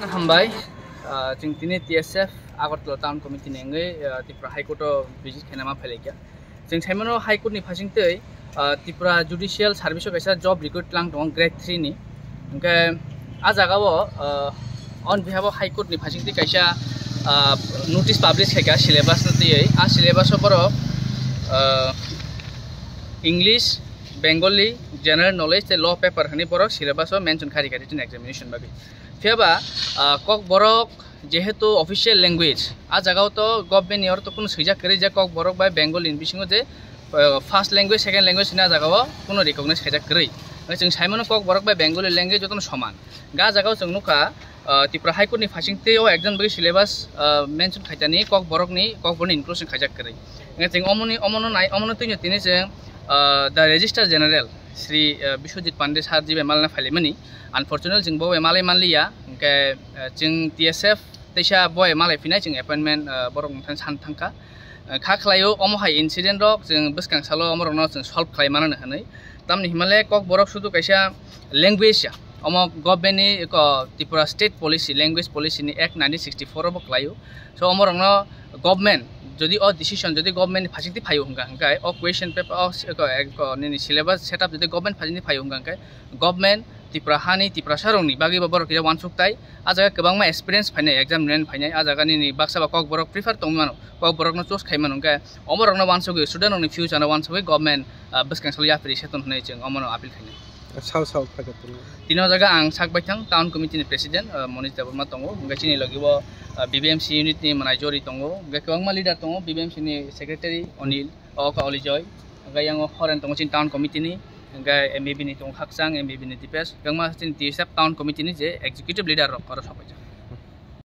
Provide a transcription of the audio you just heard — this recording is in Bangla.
Kasana Hambai, Tintini TSF, Agatlo Town Committee Nengue, Tipra High Court of Visit Kenema Pelika. Since Hemono High Court Nipashing Tay, Tipra Judicial Service of Esa Job Record Lang Dong Great Trini. Okay, Azagawa on behalf of High Court Nipashing Tikasha notice published Haka syllabus not the A, as syllabus of English. Bengali general knowledge, the law paper, honey, syllabus, or mention, carry, carry, examination, baby. ফেবা কক বরক যেহেতু অফিসিয়াল ল্যাঙ্গুয়েজ আ জায়গাও তো গভর্নমেন্ট ইয়র তো কোনো সুইজা করে যে কক বরক বা বেঙ্গল ইন বিসিং যে ফার্স্ট ল্যাঙ্গুয়েজ সেকেন্ড ল্যাঙ্গুয়েজ না জায়গাও কোনো রিকগনাইজ খাইজা করে जों साइमन कक बरक बाय बेंगली लैंग्वेज जतन समान गा जगह जों नुका त्रिपुरा हाईकोर्ट फासिंगते एग्जाम बगे सिलेबास मेंशन खाइजानि कक बरकनि कक बरनि इनक्लूसन खाइजाक करै जों अमन अमन नाय अमन तैन तिनि जों the registrar general Shri Biswajit Pandey sir ji बेमाल file money आनफर्चुनेट जिन बे माले मान लिया जिन टी एस एफ तैसा बे माले फिना जिन एपॉइंटमेंट बरक सान थांका खा खालायो अमहाय इनसिडेंट रक जिन बसकांसालो अमरनो जिन सल्व खालायमानो होनै तामनि हिमालय कक बरक सुदु कैसा लैंग्वेज अमो गभर्नमेन्टनि त्रिपुरा स्टेट पलिसि लेंगुवेज पलिसिनि एक्ट नाइनटिन सिक्सटि फरावबो खालायो स' अमरनो गभर्नमेन्ट যদি অ ডিচিশ্যন যদি গভমেণ্ট ফাঁচি দি ফাইও হংকাংকাই অ question paper syllabus set up যদি গভমেণ্ট ফাঁচি দি ফাইও হংকাংকাই গভমেণ্ট ত্ৰিপুৰা হানি ত্ৰিপুৰা চাৰংনি বাকী বাবৰ কিবা ৱানচুক তাই আ জাগা কেবাংমা এক্সপিৰিয়েঞ্চ ফাইনাই এক্সাম ৰেণ্ট ফাইনাই আ জাগা নিনি বাক্সা বা কক্বৰক প্ৰিফাৰ তং মানো কক্বৰক ন চ'চ খাই মানো কাই অমৰক ন ৱান চুকে ষ্টুডেণ্টক নি ফিউচাৰ নে ৱান চুকে গভমেণ্ট বেছ কেঞ্চল ইয়াৰ ফ্ৰী চেতন হোৱাই চাই অমৰ আপিল ফাইনাই তিনিও জাগা আং চাক বাই থাং টাউন কমিটিনি প্ৰেচিডেণ্ট মনীষ দেৱৰ্মা দঙ চিনি লাগিব বিবিএমসি ইউনিটनि माना जरि दङ गोबांमा लिडार दङ बिबिएमसिनि सेक्रेटारि अनिल अका अलिजय ओमफ्राय आङो फरेन दङ जोंनि टाउन कमिटिनि ओमफ्राय एम बि बिनि दङ खाकसां एम बि बिनि दिपेश गोबांमा जोंनि डिएसएफ टाउन कमिटिनि जे एक्जिकिउटिभ लिडार रखा सफैजा